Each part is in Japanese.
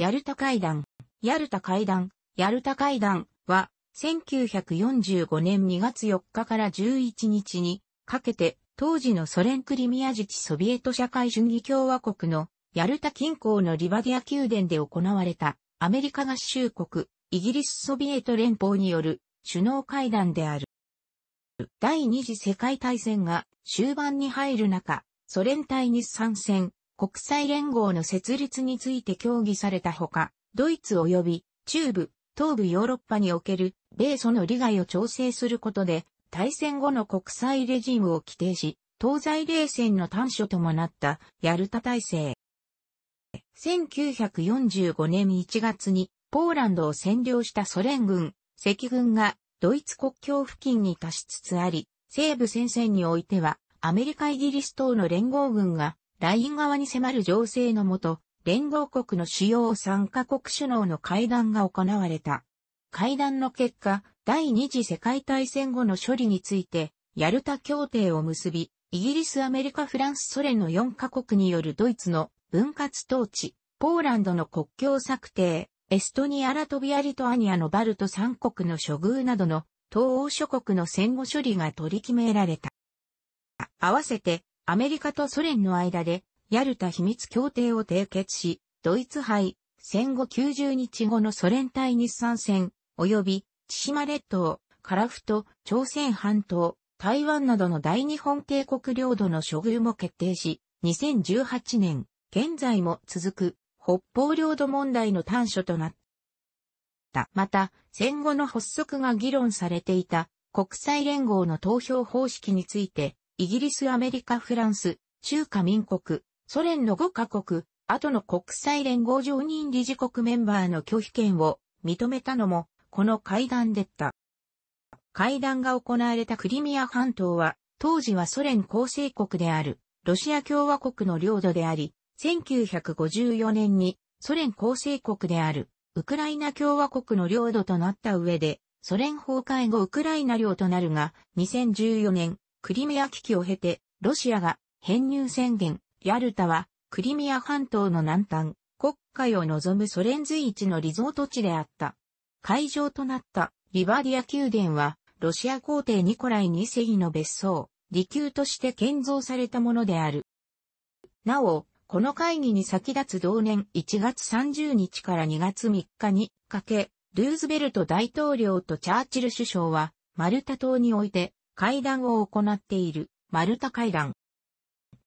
ヤルタ会談。ヤルタ会談、ヤルタ会談は、1945年2月4日から11日にかけて、当時のソ連クリミア自治ソビエト社会主義共和国のヤルタ近郊のリバディア宮殿で行われたアメリカ合衆国、イギリスソビエト連邦による首脳会談である。第二次世界大戦が終盤に入る中、ソ連隊に参戦、国際連合の設立について協議されたほか、ドイツ及び中部、東部ヨーロッパにおける米ソの利害を調整することで、大戦後の国際レジームを規定し、東西冷戦の短所ともなったヤルタ体制。1945年1月にポーランドを占領したソ連軍、赤軍がドイツ国境付近に達しつつあり、西部戦線においてはアメリカイギリス等の連合軍がライン側に迫る情勢のもと、連合国の主要3カ国首脳の会談が行われた。会談の結果、第二次世界大戦後の処理について、ヤルタ協定を結び、イギリス、アメリカ、フランス、ソ連の4カ国によるドイツの分割統治、ポーランドの国境策定、エストニア、ラトビア、リトアニアのバルト3国の処遇などの東欧諸国の戦後処理が取り決められた。合わせてアメリカとソ連の間で、ヤルタ秘密協定を締結し、ドイツ杯、戦後90日後のソ連対日産戦、及び、千島列島、樺太、朝鮮半島、台湾などの大日本帝国領土の処遇も決定し、2018年、現在も続く、北方領土問題の端緒となった。また、戦後の発足が議論されていた、国際連合の投票方式について、イギリス、アメリカ、フランス、中華民国、ソ連の5カ国、後の国際連合常任理事国メンバーの拒否権を認めたのも、この会談でった。会談が行われたクリミア半島は、当時はソ連構成国である、ロシア共和国の領土であり、1954年にソ連構成国である、ウクライナ共和国の領土となった上で、ソ連崩壊後ウクライナ領となるが、2014年、クリミア危機を経て、ロシアが編入宣言、ヤルタは、クリミア半島の南端、国海を望むソ連随一のリゾート地であった。会場となったリバディア宮殿は、ロシア皇帝ニコライ二世の別荘、離宮として建造されたものである。なお、この会議に先立つ同年1月30日から2月3日にかけ、ルーズベルト大統領とチャーチル首相は、マルタ島において、会談を行っている、マルタ会談。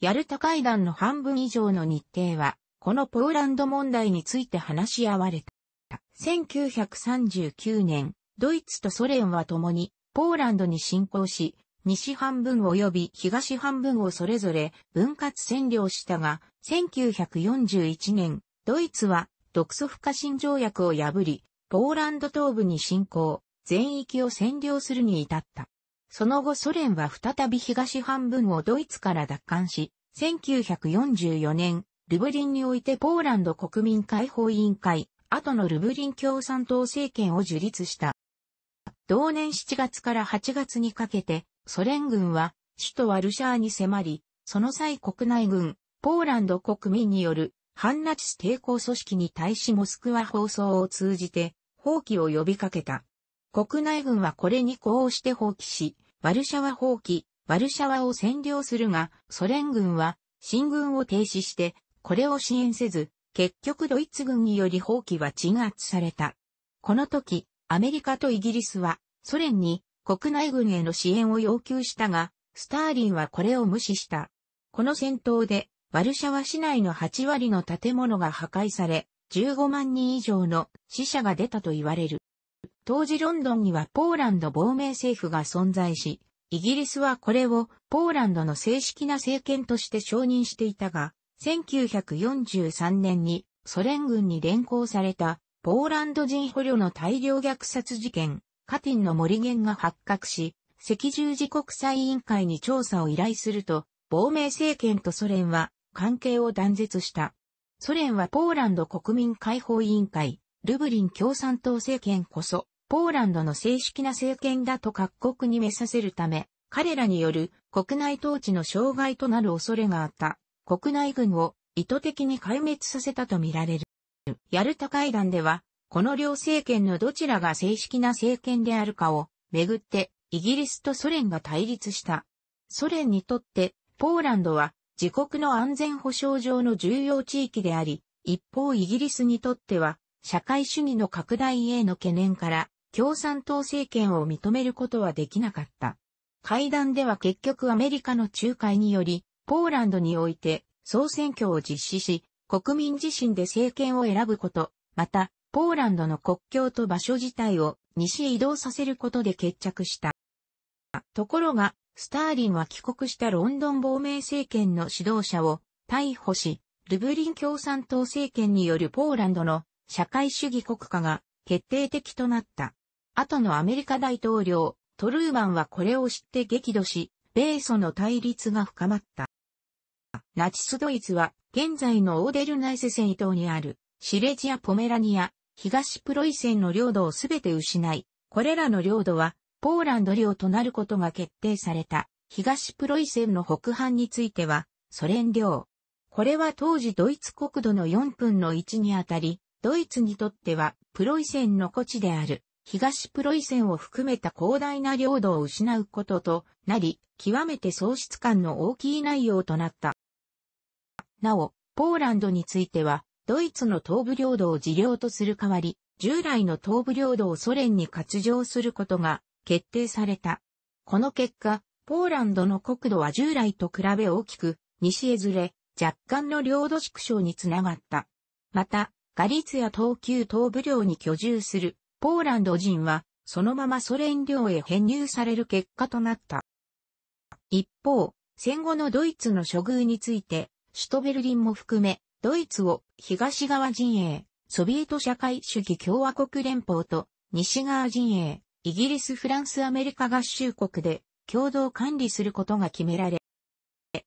ヤルタ会談の半分以上の日程は、このポーランド問題について話し合われた。1939年、ドイツとソ連は共に、ポーランドに侵攻し、西半分及び東半分をそれぞれ分割占領したが、1941年、ドイツは独ソ不可侵条約を破り、ポーランド東部に侵攻、全域を占領するに至った。その後ソ連は再び東半分をドイツから奪還し、1944年、ルブリンにおいてポーランド国民解放委員会、後のルブリン共産党政権を樹立した。同年7月から8月にかけて、ソ連軍は首都ワルシャーに迫り、その際国内軍、ポーランド国民による反ナチス抵抗組織に対しモスクワ放送を通じて放棄を呼びかけた。国内軍はこれに呼応して放棄し、ワルシャワ放棄、ワルシャワを占領するが、ソ連軍は進軍を停止して、これを支援せず、結局ドイツ軍により放棄は鎮圧された。この時、アメリカとイギリスはソ連に国内軍への支援を要求したが、スターリンはこれを無視した。この戦闘で、ワルシャワ市内の8割の建物が破壊され、15万人以上の死者が出たと言われる。当時ロンドンにはポーランド亡命政府が存在し、イギリスはこれをポーランドの正式な政権として承認していたが、1943年にソ連軍に連行されたポーランド人捕虜の大量虐殺事件、カティンの森源が発覚し、赤十字国際委員会に調査を依頼すると、亡命政権とソ連は関係を断絶した。ソ連はポーランド国民解放委員会、ルブリン共産党政権こそ、ポーランドの正式な政権だと各国に召させるため、彼らによる国内統治の障害となる恐れがあった国内軍を意図的に壊滅させたとみられる。ヤルタ会談では、この両政権のどちらが正式な政権であるかをめぐってイギリスとソ連が対立した。ソ連にとってポーランドは自国の安全保障上の重要地域であり、一方イギリスにとっては社会主義の拡大への懸念から共産党政権を認めることはできなかった。会談では結局アメリカの仲介により、ポーランドにおいて総選挙を実施し、国民自身で政権を選ぶこと、また、ポーランドの国境と場所自体を西へ移動させることで決着した。ところが、スターリンは帰国したロンドン亡命政権の指導者を逮捕し、ルブリン共産党政権によるポーランドの社会主義国家が決定的となった。後のアメリカ大統領、トルーマンはこれを知って激怒し、米ソの対立が深まった。ナチスドイツは、現在のオーデルナイセセン島にある、シレジア・ポメラニア、東プロイセンの領土をすべて失い、これらの領土は、ポーランド領となることが決定された、東プロイセンの北半については、ソ連領。これは当時ドイツ国土の4分の1にあたり、ドイツにとっては、プロイセンの古地である、東プロイセンを含めた広大な領土を失うこととなり、極めて喪失感の大きい内容となった。なお、ポーランドについては、ドイツの東部領土を自領とする代わり、従来の東部領土をソ連に割譲することが決定された。この結果、ポーランドの国土は従来と比べ大きく、西へずれ、若干の領土縮小につながった。また、ガリツや東急東部領に居住するポーランド人は、そのままソ連領へ編入される結果となった。一方、戦後のドイツの処遇について、首都ベルリンも含め、ドイツを東側陣営、ソビエト社会主義共和国連邦と西側陣営、イギリス・フランス・アメリカ合衆国で共同管理することが決められ、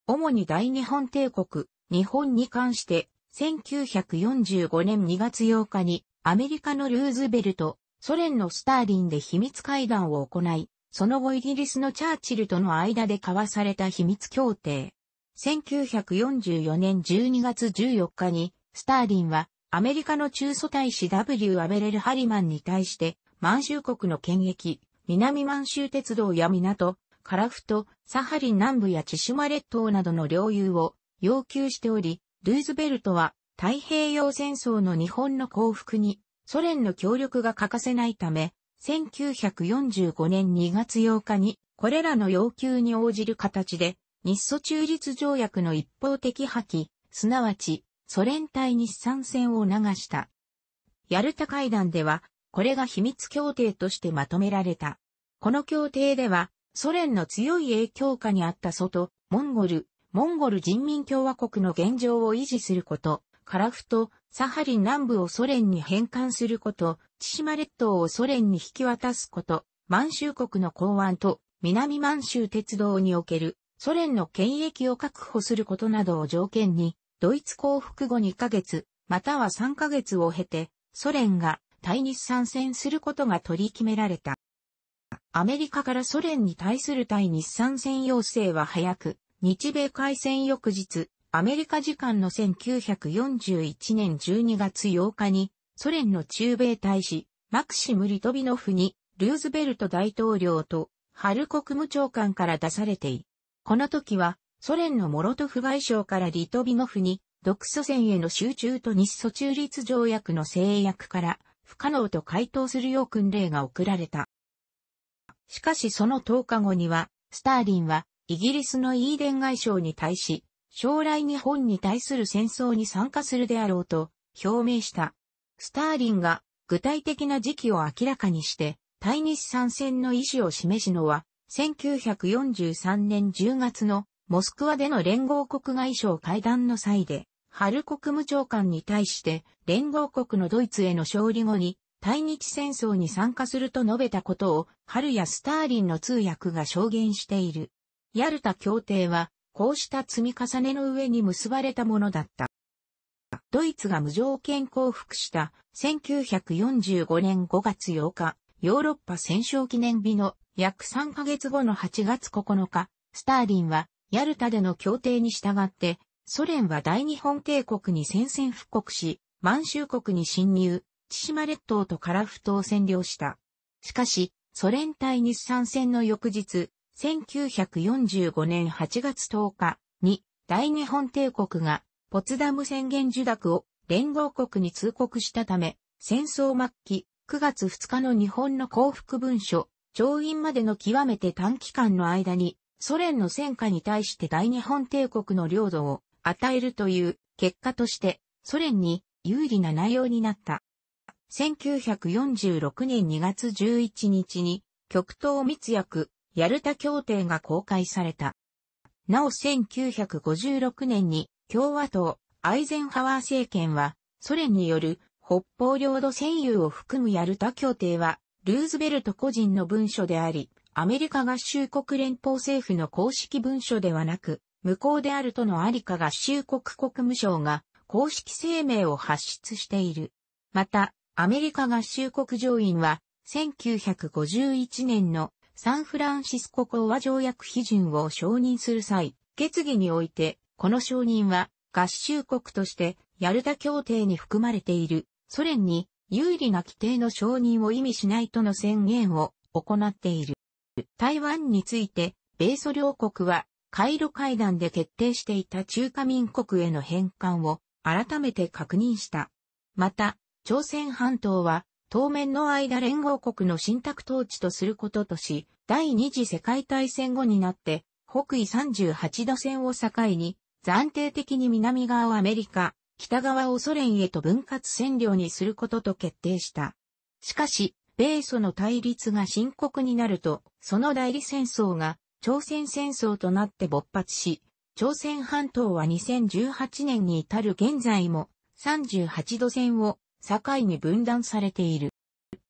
主に大日本帝国、日本に関して、1945年2月8日にアメリカのルーズベルトソ連のスターリンで秘密会談を行い、その後イギリスのチャーチルとの間で交わされた秘密協定。1944年12月14日に、スターリンは、アメリカの中蘇大使 W. アベレル・ハリマンに対して、満州国の権益、南満州鉄道や港、カラフト、サハリン南部や千島列島などの領有を要求しており、ルーズベルトは太平洋戦争の日本の降伏にソ連の協力が欠かせないため、1945年2月8日に、これらの要求に応じる形で、日ソ中立条約の一方的破棄、すなわち、ソ連対日産戦を流した。ヤルタ会談では、これが秘密協定としてまとめられた。この協定では、ソ連の強い影響下にあった外、モンゴル、モンゴル人民共和国の現状を維持すること、樺太、サハリン南部をソ連に返還すること、千島列島をソ連に引き渡すこと、満州国の港湾と南満州鉄道におけるソ連の権益を確保することなどを条件に、ドイツ降伏後2ヶ月、または3ヶ月を経て、ソ連が対日参戦することが取り決められた。アメリカからソ連に対する対日参戦要請は早く、日米開戦翌日、アメリカ時間の1941年12月8日に、ソ連の中米大使、マクシム・リトビノフに、ルーズベルト大統領と、ハル国務長官から出されてい。この時は、ソ連のモロトフ外相からリトビノフに、独ソ戦への集中と日ソ中立条約の制約から、不可能と回答するよう訓令が送られた。しかしその10日後には、スターリンは、イギリスのイーデン外相に対し、将来日本に対する戦争に参加するであろうと表明した。スターリンが具体的な時期を明らかにして、対日参戦の意思を示すのは、1943年10月のモスクワでの連合国外相会談の際で、春国務長官に対して連合国のドイツへの勝利後に対日戦争に参加すると述べたことを、春やスターリンの通訳が証言している。ヤルタ協定はこうした積み重ねの上に結ばれたものだった。ドイツが無条件降伏した1945年5月8日、ヨーロッパ戦勝記念日の約3ヶ月後の8月9日、スターリンはヤルタでの協定に従ってソ連は大日本帝国に宣戦布告し、満州国に侵入、千島列島と樺太を占領した。しかし、ソ連対日産戦の翌日、1945年8月10日に大日本帝国がポツダム宣言受諾を連合国に通告したため、戦争末期9月2日の日本の降伏文書、調印までの極めて短期間の間にソ連の戦果に対して大日本帝国の領土を与えるという結果としてソ連に有利な内容になった。1946年2月11日に極東密約ヤルタ協定が公開された。なお1956年に共和党アイゼンハワー政権はソ連による北方領土占有を含むヤルタ協定はルーズベルト個人の文書であり、アメリカ合衆国連邦政府の公式文書ではなく、無効であるとのありか合衆国国務省が公式声明を発出している。また、アメリカ合衆国上院は1951年のサンフランシスコ講和条約批准を承認する際、決議において、この承認は合衆国としてヤルダ協定に含まれているソ連に有利な規定の承認を意味しないとの宣言を行っている。台湾について、米ソ両国は、回路会談で決定していた中華民国への返還を改めて確認した。また、朝鮮半島は当面の間連合国の信託統治とすることとし、第二次世界大戦後になって、北緯38度線を境に、暫定的に南側をアメリカ、北側をソ連へと分割占領にすることと決定した。しかし、米ソの対立が深刻になると、その代理戦争が朝鮮戦争となって勃発し、朝鮮半島は2018年に至る現在も38度線を境に分断されている。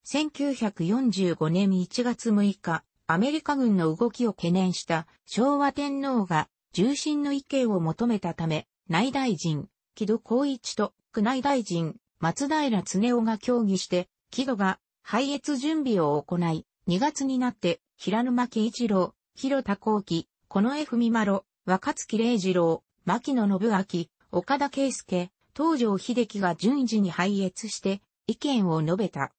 1945年1月6日、アメリカ軍の動きを懸念した昭和天皇が重心の意見を求めたため、内大臣、木戸光一と宮内大臣、松平恒夫が協議して、木戸が配越準備を行い、2月になって平沼木一郎、広田光輝、近衛文丸、若月礼二郎、牧野信明、岡田圭介、東条秀樹が順次に配列して意見を述べた。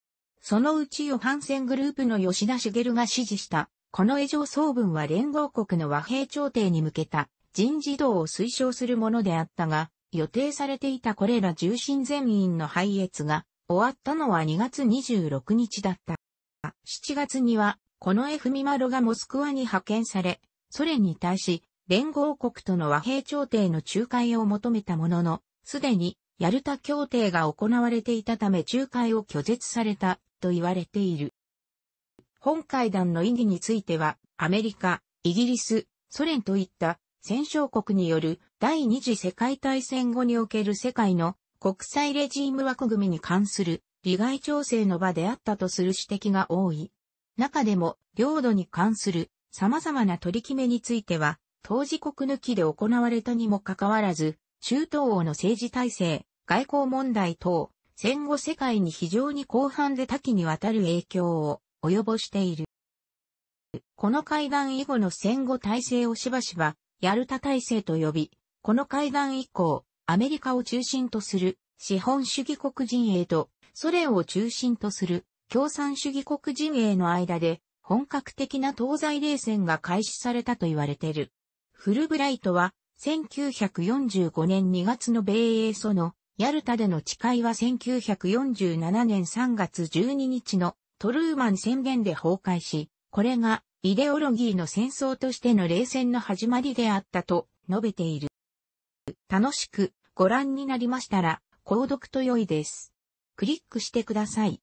そのうちヨハンセングループの吉田茂が指示した、この絵上総文は連合国の和平調停に向けた人事道を推奨するものであったが、予定されていたこれら重心全員の配列が終わったのは2月26日だった。7月には、この F・ ミマロがモスクワに派遣され、ソ連に対し、連合国との和平調停の仲介を求めたものの、すでに、ヤルタ協定が行われていたため仲介を拒絶された、と言われている。本会談の意義については、アメリカ、イギリス、ソ連といった戦勝国による第二次世界大戦後における世界の国際レジーム枠組みに関する利害調整の場であったとする指摘が多い。中でも、領土に関する様々な取り決めについては、当事国抜きで行われたにもかかわらず、中東欧の政治体制、外交問題等、戦後世界に非常に広範で多岐にわたる影響を及ぼしている。この会談以後の戦後体制をしばしば、ヤルタ体制と呼び、この会談以降、アメリカを中心とする資本主義国陣営とソ連を中心とする共産主義国陣営の間で本格的な東西冷戦が開始されたと言われている。フルブライトは1945年2月の米英ソのヤルタでの誓いは1947年3月12日のトルーマン宣言で崩壊し、これがイデオロギーの戦争としての冷戦の始まりであったと述べている。楽しくご覧になりましたら、購読と良いです。クリックしてください。